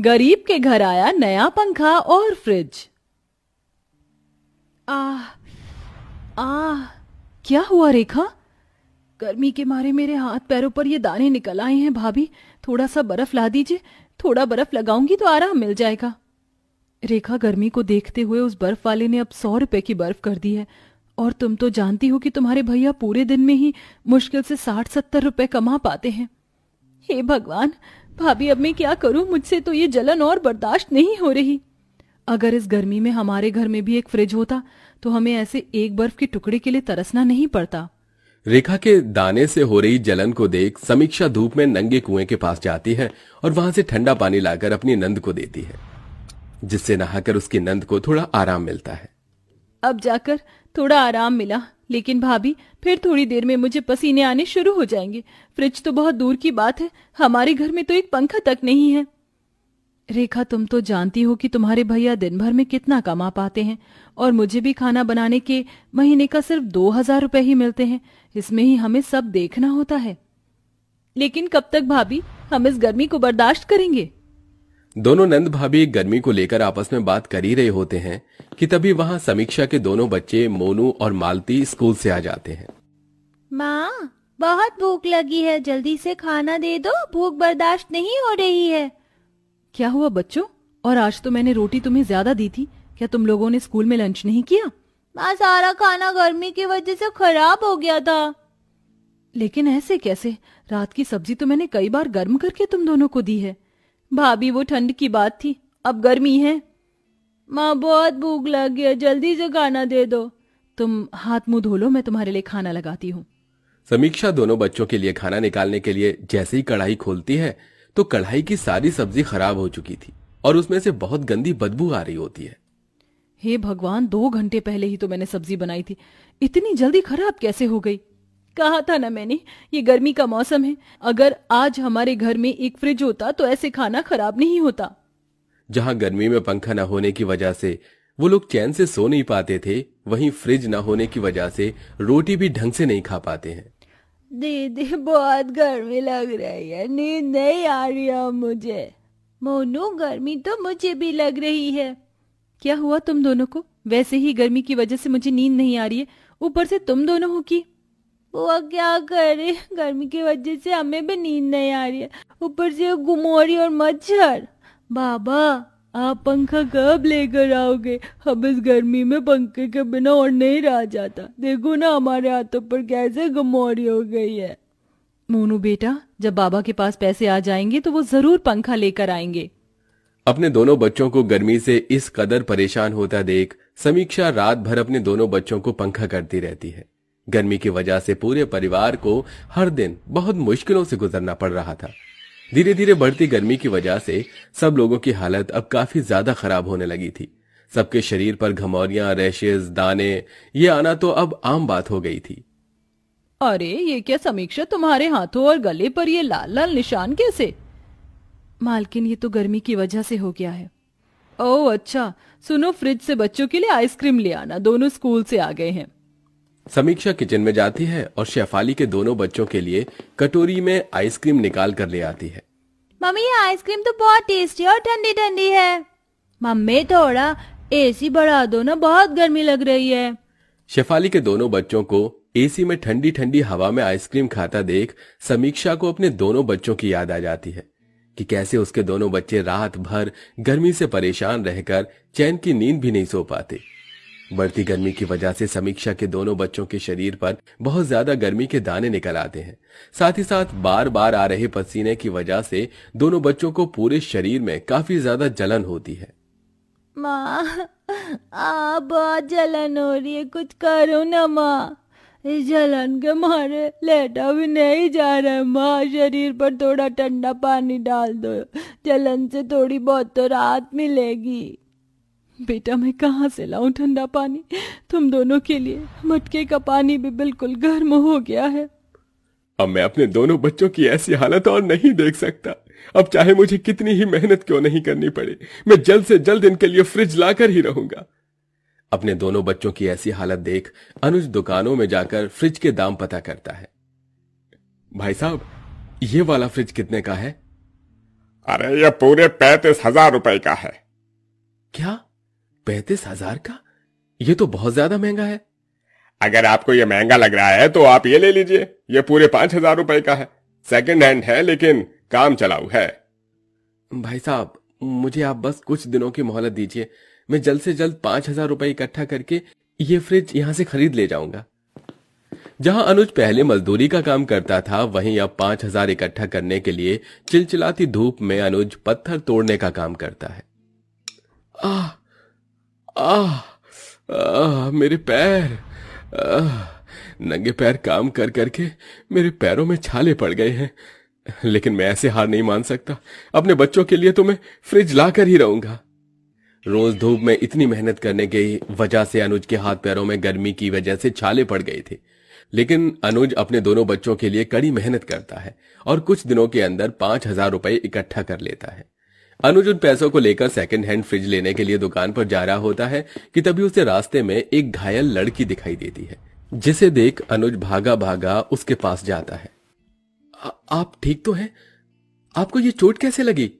गरीब के घर आया नया पंखा और फ्रिज आ आ क्या हुआ रेखा गर्मी के मारे मेरे हाथ पैरों पर ये दाने निकल आए हैं भाभी थोड़ा सा बर्फ ला दीजिए थोड़ा बर्फ लगाऊंगी तो आराम मिल जाएगा रेखा गर्मी को देखते हुए उस बर्फ वाले ने अब सौ रुपए की बर्फ कर दी है और तुम तो जानती हो कि तुम्हारे भैया पूरे दिन में ही मुश्किल से साठ सत्तर रुपए कमा पाते हैं हे भगवान भाभी अब मैं क्या करूं मुझसे तो ये जलन और बर्दाश्त नहीं हो रही अगर इस गर्मी में हमारे घर में भी एक फ्रिज होता तो हमें ऐसे एक बर्फ के टुकड़े के लिए तरसना नहीं पड़ता रेखा के दाने से हो रही जलन को देख समीक्षा धूप में नंगे कुएं के पास जाती है और वहां से ठंडा पानी लाकर अपनी नंद को देती है जिससे नहाकर उसकी नंद को थोड़ा आराम मिलता है अब जाकर थोड़ा आराम मिला लेकिन भाभी फिर थोड़ी देर में मुझे पसीने आने शुरू हो जाएंगे फ्रिज तो बहुत दूर की बात है हमारे घर में तो एक पंखा तक नहीं है रेखा तुम तो जानती हो कि तुम्हारे भैया दिन भर में कितना कमा पाते हैं और मुझे भी खाना बनाने के महीने का सिर्फ दो हजार रूपए ही मिलते हैं इसमें ही हमें सब देखना होता है लेकिन कब तक भाभी हम इस गर्मी को बर्दाश्त करेंगे दोनों नंद भाभी गर्मी को लेकर आपस में बात कर ही रहे होते हैं कि तभी वहाँ समीक्षा के दोनों बच्चे मोनू और मालती स्कूल से आ जाते हैं माँ बहुत भूख लगी है जल्दी से खाना दे दो भूख बर्दाश्त नहीं हो रही है क्या हुआ बच्चों और आज तो मैंने रोटी तुम्हें ज्यादा दी थी क्या तुम लोगों ने स्कूल में लंच नहीं किया माँ सारा खाना गर्मी की वजह से खराब हो गया था लेकिन ऐसे कैसे रात की सब्जी तो मैंने कई बार गर्म करके तुम दोनों को दी है भाभी वो ठंड की बात थी अब गर्मी है माँ बहुत भूख लग गया जल्दी से खाना दे दो तुम हाथ मुंह धो लो मैं तुम्हारे लिए खाना लगाती हूँ समीक्षा दोनों बच्चों के लिए खाना निकालने के लिए जैसे ही कढ़ाई खोलती है तो कढ़ाई की सारी सब्जी खराब हो चुकी थी और उसमें से बहुत गंदी बदबू आ रही होती है हे भगवान दो घंटे पहले ही तो मैंने सब्जी बनाई थी इतनी जल्दी खराब कैसे हो गई कहा था ना मैंने ये गर्मी का मौसम है अगर आज हमारे घर में एक फ्रिज होता तो ऐसे खाना खराब नहीं होता जहाँ गर्मी में पंखा न होने की वजह से वो लोग चैन से सो नहीं पाते थे वहीं फ्रिज न होने की वजह से रोटी भी ढंग से नहीं खा पाते हैं दीदी बहुत गर्मी लग रही है नींद नहीं आ रही है मुझे मोनू गर्मी तो मुझे भी लग रही है क्या हुआ तुम दोनों को वैसे ही गर्मी की वजह से मुझे नींद नहीं आ रही है ऊपर से तुम दोनों हो की बुआ क्या करे गर्मी की वजह से हमें भी नींद नहीं आ रही है ऊपर से गुमोरी और मच्छर बाबा आप पंखा कब लेकर आओगे हम इस गर्मी में पंखे के बिना और नहीं रह जाता देखो ना हमारे हाथों पर कैसे घुमोरी हो गई है मोनू बेटा जब बाबा के पास पैसे आ जाएंगे तो वो जरूर पंखा लेकर आएंगे अपने दोनों बच्चों को गर्मी से इस कदर परेशान होता देख समीक्षा रात भर अपने दोनों बच्चों को पंखा करती रहती है गर्मी की वजह से पूरे परिवार को हर दिन बहुत मुश्किलों से गुजरना पड़ रहा था धीरे धीरे बढ़ती गर्मी की वजह से सब लोगों की हालत अब काफी ज्यादा खराब होने लगी थी सबके शरीर पर घमौरिया रैशेज दाने ये आना तो अब आम बात हो गई थी अरे ये क्या समीक्षा तुम्हारे हाथों और गले पर ये लाल लाल निशान कैसे मालकिन ये तो गर्मी की वजह से हो गया है ओ अच्छा सुनो फ्रिज से बच्चों के लिए आइसक्रीम ले आना दोनों स्कूल से आ गए हैं समीक्षा किचन में जाती है और शेफाली के दोनों बच्चों के लिए कटोरी में आइसक्रीम निकाल कर ले आती है मम्मी ये आइसक्रीम तो बहुत टेस्टी और ठंडी ठंडी है मम्मी थोड़ा एसी बढ़ा दो ना बहुत गर्मी लग रही है शेफाली के दोनों बच्चों को एसी में ठंडी ठंडी हवा में आइसक्रीम खाता देख समीक्षा को अपने दोनों बच्चों की याद आ जाती है कि कैसे उसके दोनों बच्चे रात भर गर्मी से परेशान रहकर चैन की नींद भी नहीं सो पाते बढ़ती गर्मी की वजह से समीक्षा के दोनों बच्चों के शरीर पर बहुत ज्यादा गर्मी के दाने निकल आते हैं साथ ही साथ बार बार आ रहे पसीने की वजह से दोनों बच्चों को पूरे शरीर में काफी ज्यादा जलन होती है माँ आप बहुत जलन हो रही है कुछ करो ना माँ इस जलन के मारे लेटा भी नहीं जा रहा है माँ शरीर पर थोड़ा ठंडा पानी डाल दो जलन से थोड़ी बहुत तो राहत मिलेगी बेटा मैं कहाँ से लाऊं ठंडा पानी तुम दोनों के लिए मटके का पानी भी बिल्कुल गर्म हो गया है अब मैं अपने दोनों बच्चों की ऐसी हालत और नहीं देख सकता अब चाहे मुझे कितनी ही मेहनत क्यों नहीं करनी पड़े मैं जल्द से जल्द इनके लिए फ्रिज लाकर ही रहूंगा अपने दोनों बच्चों की ऐसी हालत देख अनुज दुकानों में जाकर फ्रिज के दाम पता करता है भाई साहब ये वाला फ्रिज कितने का है अरे ये पूरे पैतीस हजार रुपए का है क्या पैंतीस हजार का ये तो बहुत ज्यादा महंगा है अगर आपको ये महंगा लग रहा है तो आप ये ले लीजिए ये पूरे पांच हजार रुपए का है सेकंड हैंड है लेकिन काम चलाऊ है भाई साहब मुझे आप बस कुछ दिनों की मोहलत दीजिए मैं जल्द से जल्द पांच हजार रुपए इकट्ठा करके ये फ्रिज यहाँ से खरीद ले जाऊंगा जहाँ अनुज पहले मजदूरी का काम करता था वहीं अब पांच हजार इकट्ठा करने के लिए चिलचिलाती धूप में अनुज पत्थर तोड़ने का काम करता है आह आह मेरे पैर आह नंगे पैर काम कर करके मेरे पैरों में छाले पड़ गए हैं लेकिन मैं ऐसे हार नहीं मान सकता अपने बच्चों के लिए तो मैं फ्रिज ला कर ही रहूंगा रोज धूप में इतनी मेहनत करने की वजह से अनुज के हाथ पैरों में गर्मी की वजह से छाले पड़ गए थे लेकिन अनुज अपने दोनों बच्चों के लिए कड़ी मेहनत करता है और कुछ दिनों के अंदर पांच हजार रुपए इकट्ठा कर लेता है अनुज उन पैसों को लेकर सेकंड हैंड फ्रिज लेने के लिए दुकान पर जा रहा होता है कि तभी उसे रास्ते में एक घायल लड़की दिखाई देती है जिसे देख अनुज भागा भागा उसके पास जाता है आ, आप ठीक तो हैं? आपको ये चोट कैसे लगी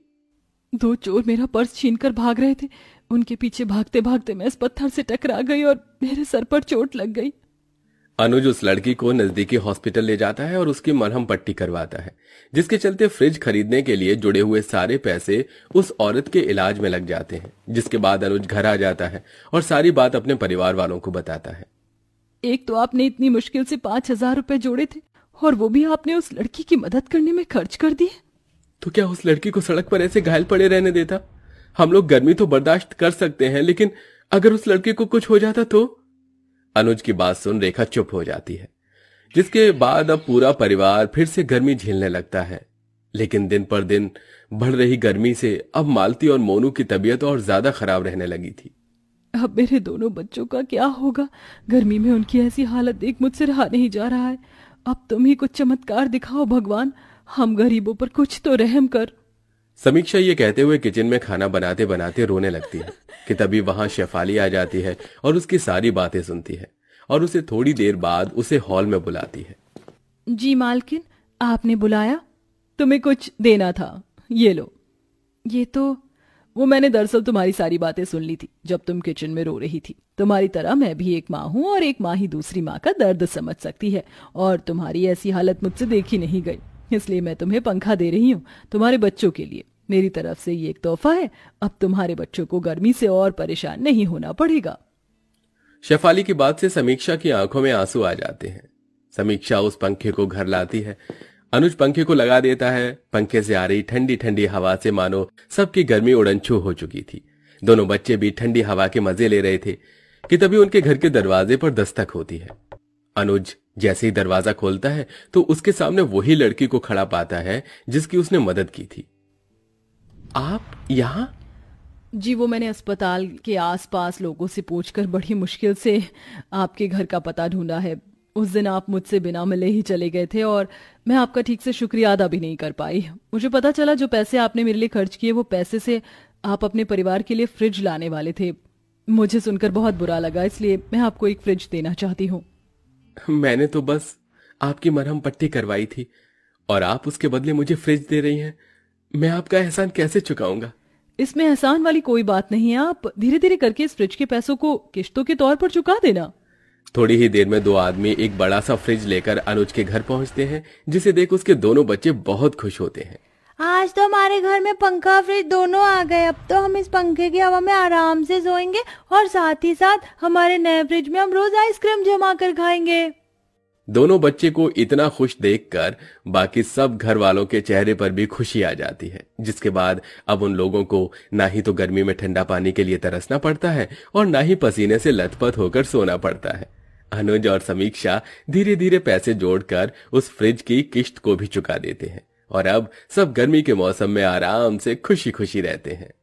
दो चोर मेरा पर्स छीन कर भाग रहे थे उनके पीछे भागते भागते मैं इस पत्थर से टकरा गई और मेरे सर पर चोट लग गई अनुज उस लड़की को नजदीकी हॉस्पिटल ले जाता है और उसकी मरहम पट्टी करवाता है जिसके चलते फ्रिज खरीदने के लिए जुड़े हुए सारे पैसे उस औरत के इलाज में लग जाते हैं जिसके बाद अनुज घर आ जाता है और सारी बात अपने परिवार वालों को बताता है एक तो आपने इतनी मुश्किल से पाँच हजार रूपए जोड़े थे और वो भी आपने उस लड़की की मदद करने में खर्च कर दिए तो क्या उस लड़की को सड़क पर ऐसे घायल पड़े रहने देता हम लोग गर्मी तो बर्दाश्त कर सकते हैं लेकिन अगर उस लड़के को कुछ हो जाता तो अनुज की बात सुन रेखा चुप हो जाती है जिसके बाद अब पूरा परिवार फिर से गर्मी झेलने लगता है लेकिन दिन पर दिन बढ़ रही गर्मी से अब मालती और मोनू की तबीयत और ज्यादा खराब रहने लगी थी अब मेरे दोनों बच्चों का क्या होगा गर्मी में उनकी ऐसी हालत देख मुझसे रहा नहीं जा रहा है अब तुम ही कुछ चमत्कार दिखाओ भगवान हम गरीबों पर कुछ तो रहम कर समीक्षा ये कहते हुए किचन में खाना बनाते बनाते रोने लगती है कि तभी वहां शेफाली आ जाती है और उसकी सारी बातें सुनती है और उसे थोड़ी देर बाद उसे हॉल में बुलाती है जी मालकिन आपने बुलाया तुम्हें कुछ देना था ये लो ये तो वो मैंने दरअसल तुम्हारी सारी बातें सुन ली थी जब तुम किचन में रो रही थी तुम्हारी तरह मैं भी एक माँ हूँ और एक माँ ही दूसरी माँ का दर्द समझ सकती है और तुम्हारी ऐसी हालत मुझसे देखी नहीं गई इसलिए मैं तुम्हें पंखा दे रही हूँ तुम्हारे बच्चों के लिए मेरी तरफ से ये एक तोहफा है अब तुम्हारे बच्चों को गर्मी से और परेशान नहीं होना पड़ेगा शेफाली की बात से समीक्षा की आंखों में आंसू आ जाते हैं समीक्षा उस पंखे को घर लाती है अनुज पंखे को लगा देता है पंखे से आ रही ठंडी ठंडी हवा से मानो सबकी गर्मी उड़नछू हो चुकी थी दोनों बच्चे भी ठंडी हवा के मजे ले रहे थे कि तभी उनके घर के दरवाजे पर दस्तक होती है अनुज जैसे ही दरवाजा खोलता है तो उसके सामने वही लड़की को खड़ा पाता है जिसकी उसने मदद की थी आप यहाँ जी वो मैंने अस्पताल के आसपास लोगों से पूछकर बड़ी मुश्किल से आपके घर का पता ढूंढा है उस दिन आप मुझसे बिना मिले ही चले गए थे और मैं आपका ठीक से शुक्रिया अदा भी नहीं कर पाई मुझे पता चला जो पैसे आपने मेरे लिए खर्च किए वो पैसे से आप अपने परिवार के लिए फ्रिज लाने वाले थे मुझे सुनकर बहुत बुरा लगा इसलिए मैं आपको एक फ्रिज देना चाहती हूँ मैंने तो बस आपकी मरहम पट्टी करवाई थी और आप उसके बदले मुझे फ्रिज दे रही हैं मैं आपका एहसान कैसे चुकाऊंगा इसमें एहसान वाली कोई बात नहीं है आप धीरे धीरे करके इस फ्रिज के पैसों को किश्तों के तौर पर चुका देना थोड़ी ही देर में दो आदमी एक बड़ा सा फ्रिज लेकर अनुज के घर पहुंचते हैं जिसे देख उसके दोनों बच्चे बहुत खुश होते हैं आज तो हमारे घर में पंखा फ्रिज दोनों आ गए अब तो हम इस पंखे की हवा में आराम से सोएंगे और साथ ही साथ हमारे नए फ्रिज में हम रोज आइसक्रीम जमा कर खाएंगे दोनों बच्चे को इतना खुश देखकर बाकी सब घर वालों के चेहरे पर भी खुशी आ जाती है जिसके बाद अब उन लोगों को ना ही तो गर्मी में ठंडा पानी के लिए तरसना पड़ता है और ना ही पसीने से लथपथ होकर सोना पड़ता है अनुज और समीक्षा धीरे धीरे पैसे जोड़कर उस फ्रिज की किश्त को भी चुका देते हैं और अब सब गर्मी के मौसम में आराम से खुशी खुशी रहते हैं